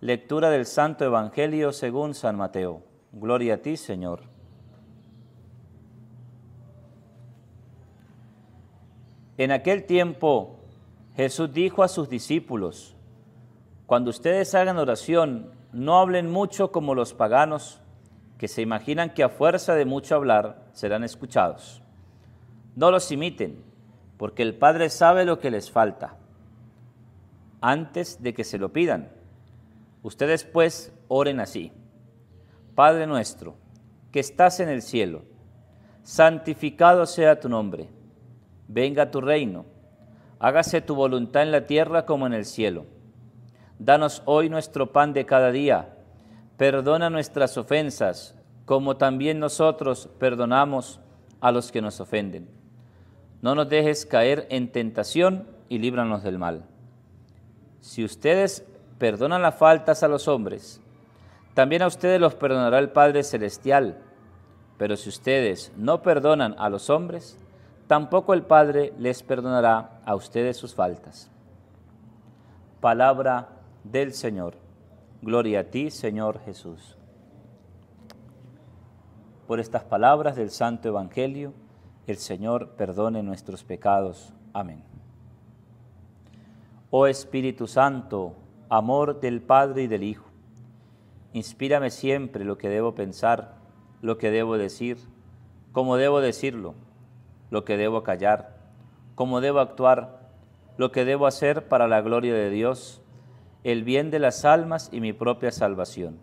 Lectura del Santo Evangelio según San Mateo. Gloria a ti, Señor. En aquel tiempo Jesús dijo a sus discípulos, cuando ustedes hagan oración, no hablen mucho como los paganos, que se imaginan que a fuerza de mucho hablar serán escuchados. No los imiten, porque el Padre sabe lo que les falta antes de que se lo pidan Ustedes pues oren así. Padre nuestro, que estás en el cielo, santificado sea tu nombre, venga tu reino, hágase tu voluntad en la tierra como en el cielo. Danos hoy nuestro pan de cada día, perdona nuestras ofensas, como también nosotros perdonamos a los que nos ofenden. No nos dejes caer en tentación y líbranos del mal. Si ustedes perdonan las faltas a los hombres, también a ustedes los perdonará el Padre Celestial. Pero si ustedes no perdonan a los hombres, tampoco el Padre les perdonará a ustedes sus faltas. Palabra del Señor. Gloria a ti, Señor Jesús. Por estas palabras del Santo Evangelio, el Señor perdone nuestros pecados. Amén. Oh Espíritu Santo, amor del Padre y del Hijo. Inspírame siempre lo que debo pensar, lo que debo decir, cómo debo decirlo, lo que debo callar, cómo debo actuar, lo que debo hacer para la gloria de Dios, el bien de las almas y mi propia salvación.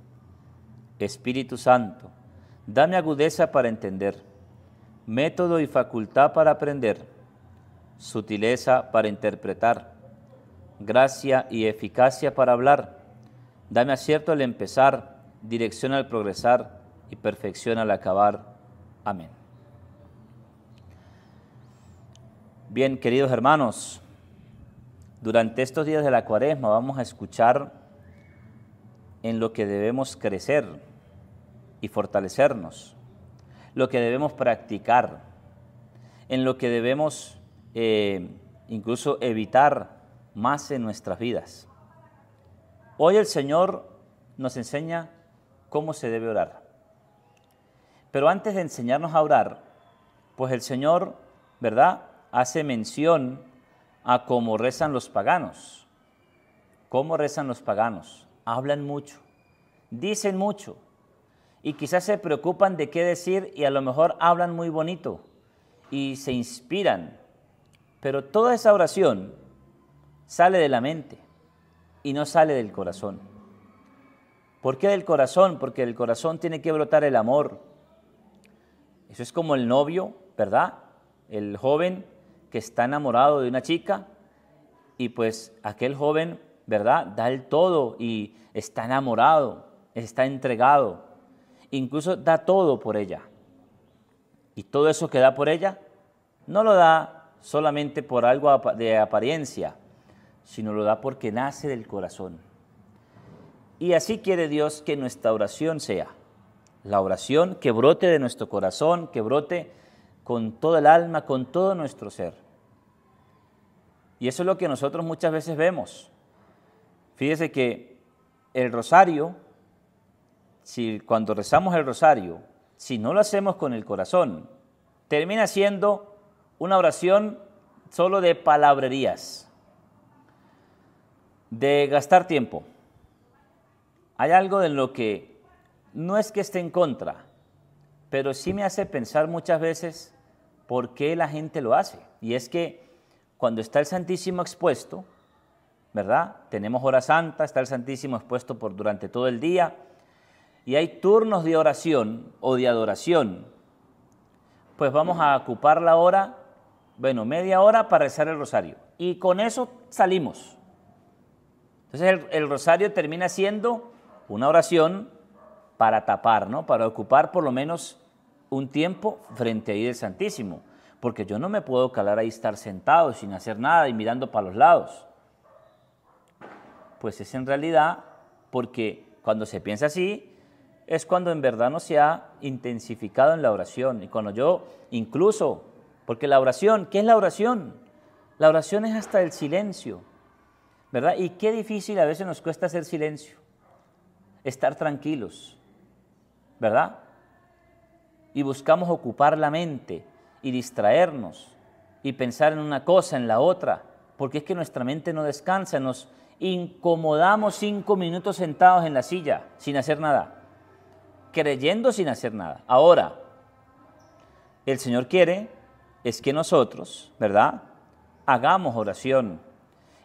Espíritu Santo, dame agudeza para entender, método y facultad para aprender, sutileza para interpretar gracia y eficacia para hablar. Dame acierto al empezar, dirección al progresar y perfección al acabar. Amén. Bien, queridos hermanos, durante estos días de la cuaresma vamos a escuchar en lo que debemos crecer y fortalecernos, lo que debemos practicar, en lo que debemos eh, incluso evitar más en nuestras vidas. Hoy el Señor nos enseña cómo se debe orar. Pero antes de enseñarnos a orar, pues el Señor, ¿verdad?, hace mención a cómo rezan los paganos. ¿Cómo rezan los paganos? Hablan mucho, dicen mucho, y quizás se preocupan de qué decir y a lo mejor hablan muy bonito y se inspiran. Pero toda esa oración sale de la mente y no sale del corazón. ¿Por qué del corazón? Porque del corazón tiene que brotar el amor. Eso es como el novio, ¿verdad? El joven que está enamorado de una chica y pues aquel joven, ¿verdad? Da el todo y está enamorado, está entregado, incluso da todo por ella. Y todo eso que da por ella no lo da solamente por algo de apariencia, sino lo da porque nace del corazón. Y así quiere Dios que nuestra oración sea. La oración que brote de nuestro corazón, que brote con toda el alma, con todo nuestro ser. Y eso es lo que nosotros muchas veces vemos. Fíjese que el rosario, si cuando rezamos el rosario, si no lo hacemos con el corazón, termina siendo una oración solo de palabrerías de gastar tiempo. Hay algo en lo que no es que esté en contra, pero sí me hace pensar muchas veces por qué la gente lo hace. Y es que cuando está el Santísimo expuesto, ¿verdad? Tenemos hora santa, está el Santísimo expuesto por durante todo el día y hay turnos de oración o de adoración. Pues vamos a ocupar la hora, bueno, media hora para rezar el rosario y con eso salimos. Entonces el, rosario termina siendo una oración para tapar, Para ocupar por lo menos un tiempo frente ahí del Santísimo. Porque yo no me puedo calar ahí estar sentado sin hacer nada y mirando para los lados. Pues es en realidad porque cuando se piensa así es cuando en verdad no se ha intensificado en la oración. Y cuando yo incluso, porque la oración, ¿qué es la oración? La oración es hasta el silencio. ¿verdad? Y qué difícil a veces nos cuesta hacer silencio, estar tranquilos, ¿verdad? Y buscamos ocupar la mente y distraernos y pensar en una cosa, en la otra, porque es que nuestra mente no descansa, nos incomodamos cinco minutos sentados en la silla sin hacer nada, creyendo sin hacer nada. Ahora, el Señor quiere es que nosotros, ¿verdad? Hagamos oración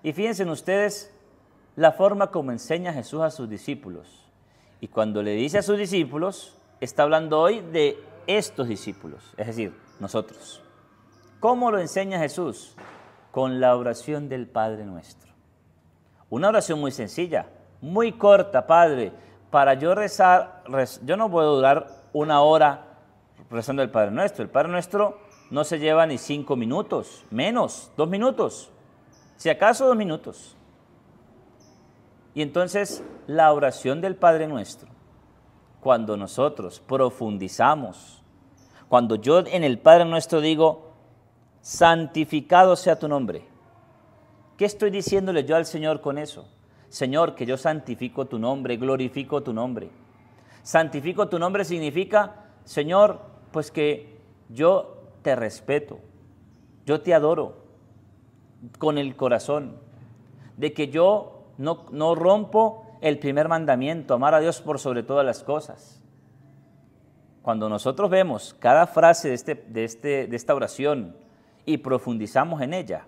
y fíjense ustedes la forma como enseña Jesús a sus discípulos. Y cuando le dice a sus discípulos, está hablando hoy de estos discípulos, es decir, nosotros. ¿Cómo lo enseña Jesús? Con la oración del Padre nuestro. Una oración muy sencilla, muy corta, Padre. Para yo rezar, yo no puedo durar una hora rezando el Padre nuestro. El Padre nuestro no se lleva ni cinco minutos, menos, dos minutos si acaso dos minutos. Y entonces la oración del Padre nuestro, cuando nosotros profundizamos, cuando yo en el Padre nuestro digo, santificado sea tu nombre, ¿qué estoy diciéndole yo al Señor con eso? Señor, que yo santifico tu nombre, glorifico tu nombre. Santifico tu nombre significa, Señor, pues que yo te respeto, yo te adoro, con el corazón, de que yo no, no rompo el primer mandamiento, amar a Dios por sobre todas las cosas. Cuando nosotros vemos cada frase de, este, de, este, de esta oración y profundizamos en ella,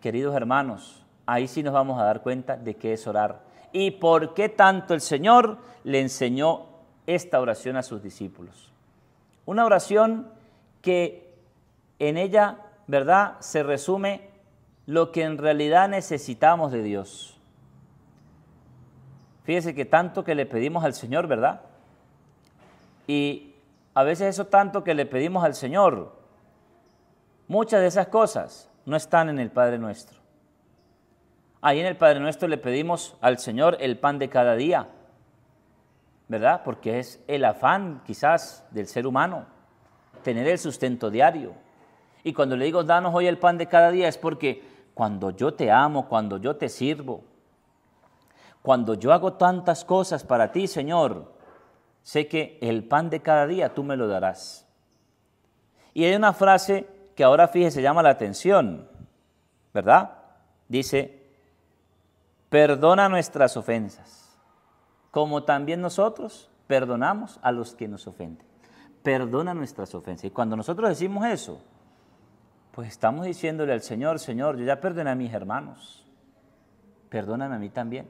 queridos hermanos, ahí sí nos vamos a dar cuenta de qué es orar y por qué tanto el Señor le enseñó esta oración a sus discípulos. Una oración que en ella, ¿verdad?, se resume lo que en realidad necesitamos de Dios. Fíjese que tanto que le pedimos al Señor, ¿verdad? Y a veces eso tanto que le pedimos al Señor, muchas de esas cosas no están en el Padre Nuestro. Ahí en el Padre Nuestro le pedimos al Señor el pan de cada día, ¿verdad? Porque es el afán quizás del ser humano, tener el sustento diario. Y cuando le digo, danos hoy el pan de cada día, es porque cuando yo te amo, cuando yo te sirvo, cuando yo hago tantas cosas para ti, Señor, sé que el pan de cada día tú me lo darás. Y hay una frase que ahora fíjese llama la atención, ¿verdad? Dice, perdona nuestras ofensas, como también nosotros perdonamos a los que nos ofenden. Perdona nuestras ofensas. Y cuando nosotros decimos eso, pues estamos diciéndole al Señor, Señor, yo ya perdoné a mis hermanos, perdóname a mí también.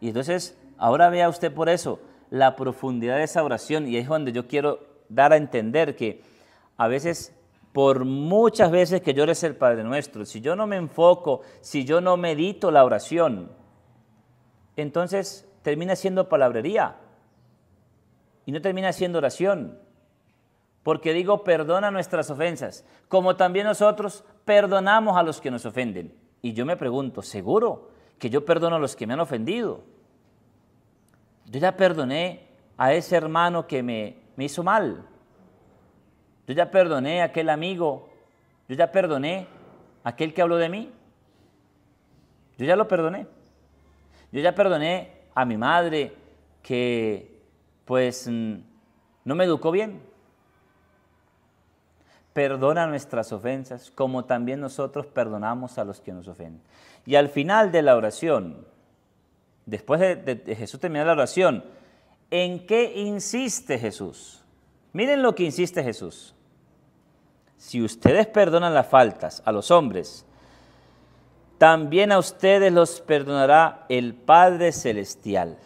Y entonces, ahora vea usted por eso la profundidad de esa oración y es donde yo quiero dar a entender que a veces, por muchas veces que yo eres el Padre Nuestro, si yo no me enfoco, si yo no medito la oración, entonces termina siendo palabrería y no termina siendo oración porque digo, perdona nuestras ofensas, como también nosotros perdonamos a los que nos ofenden. Y yo me pregunto, ¿seguro que yo perdono a los que me han ofendido? Yo ya perdoné a ese hermano que me, me hizo mal. Yo ya perdoné a aquel amigo. Yo ya perdoné a aquel que habló de mí. Yo ya lo perdoné. Yo ya perdoné a mi madre que pues mm, no me educó bien. Perdona nuestras ofensas, como también nosotros perdonamos a los que nos ofenden. Y al final de la oración, después de, Jesús terminar la oración, ¿en qué insiste Jesús? Miren lo que insiste Jesús. Si ustedes perdonan las faltas a los hombres, también a ustedes los perdonará el Padre Celestial.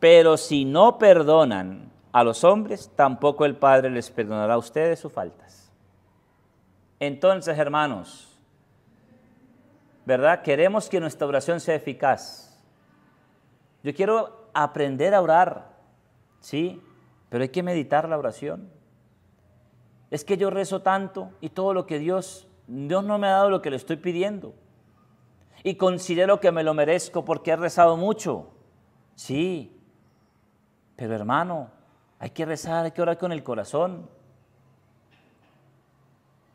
Pero si no perdonan a los hombres, tampoco el Padre les perdonará a ustedes sus faltas. Entonces, hermanos, ¿verdad? Queremos que nuestra oración sea eficaz. Yo quiero aprender a orar, ¿sí? Pero hay que meditar la oración. Es que yo rezo tanto y todo lo que Dios, Dios no me ha dado lo que le estoy pidiendo. Y considero que me lo merezco porque he rezado mucho. Sí, pero hermano, hay que rezar, hay que orar con el corazón.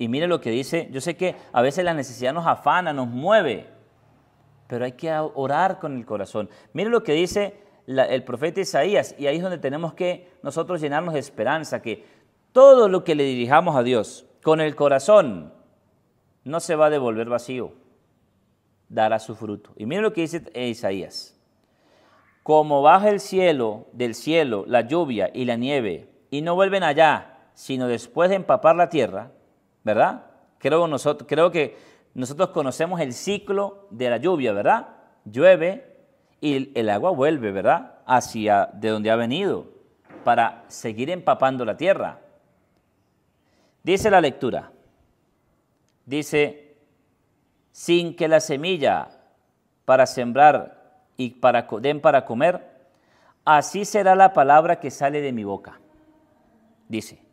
Y mire lo que dice, yo sé que a veces la necesidad nos afana, nos mueve, pero hay que orar con el corazón. Mire lo que dice el profeta Isaías, y ahí es donde tenemos que nosotros llenarnos de esperanza, que todo lo que le dirijamos a Dios con el corazón no se va a devolver vacío, dará su fruto. Y mire lo que dice eh, Isaías. Como baja el cielo del cielo la lluvia y la nieve, y no vuelven allá, sino después de empapar la tierra, ¿verdad? Creo, nosotros, creo que nosotros conocemos el ciclo de la lluvia, ¿verdad? Llueve y el agua vuelve, ¿verdad? Hacia de donde ha venido, para seguir empapando la tierra. Dice la lectura, dice, sin que la semilla para sembrar y para, den para comer, así será la palabra que sale de mi boca. Dice,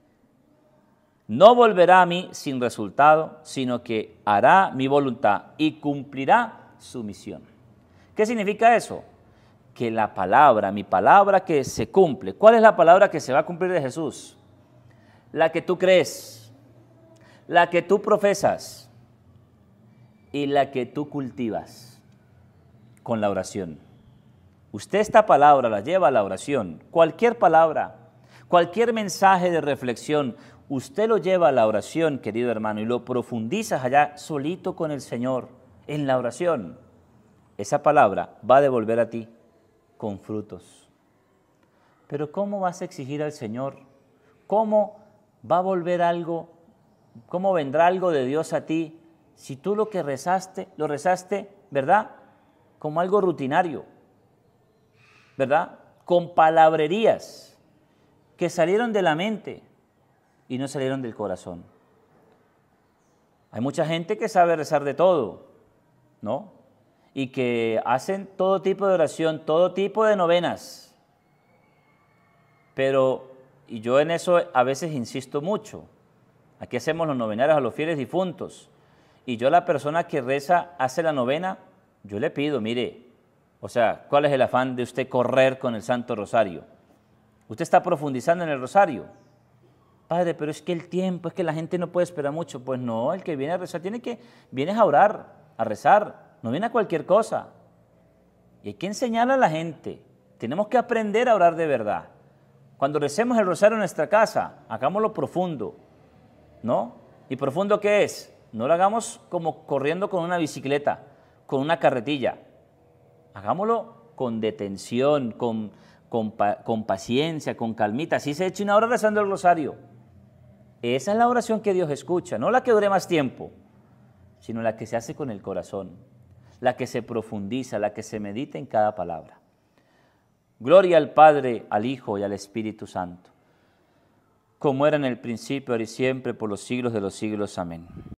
no volverá a mí sin resultado, sino que hará mi voluntad y cumplirá su misión. ¿Qué significa eso? Que la palabra, mi palabra que se cumple. ¿Cuál es la palabra que se va a cumplir de Jesús? La que tú crees, la que tú profesas y la que tú cultivas con la oración. Usted esta palabra la lleva a la oración, cualquier palabra, cualquier mensaje de reflexión, usted lo lleva a la oración, querido hermano, y lo profundizas allá solito con el Señor, en la oración, esa palabra va a devolver a ti con frutos. Pero ¿cómo vas a exigir al Señor? ¿Cómo va a volver algo? ¿Cómo vendrá algo de Dios a ti si tú lo que rezaste, lo rezaste, ¿verdad? Como algo rutinario, ¿verdad? Con palabrerías que salieron de la mente, y no salieron del corazón. Hay mucha gente que sabe rezar de todo, ¿no? Y que hacen todo tipo de oración, todo tipo de novenas. Pero, y yo en eso a veces insisto mucho, aquí hacemos los novenarios a los fieles difuntos, y yo a la persona que reza, hace la novena, yo le pido, mire, o sea, ¿cuál es el afán de usted correr con el Santo Rosario? Usted está profundizando en el Rosario, Padre, pero es que el tiempo, es que la gente no puede esperar mucho. Pues no, el que viene a rezar tiene que, vienes a orar, a rezar, no viene a cualquier cosa. Y hay que enseñar a la gente. Tenemos que aprender a orar de verdad. Cuando recemos el rosario en nuestra casa, hagámoslo profundo, ¿no? ¿Y profundo qué es? No lo hagamos como corriendo con una bicicleta, con una carretilla. Hagámoslo con detención, con, con, con paciencia, con calmita. Así se echa una hora rezando el rosario. Esa es la oración que Dios escucha, no la que dure más tiempo, sino la que se hace con el corazón, la que se profundiza, la que se medita en cada palabra. Gloria al Padre, al Hijo y al Espíritu Santo, como era en el principio, ahora y siempre, por los siglos de los siglos. Amén.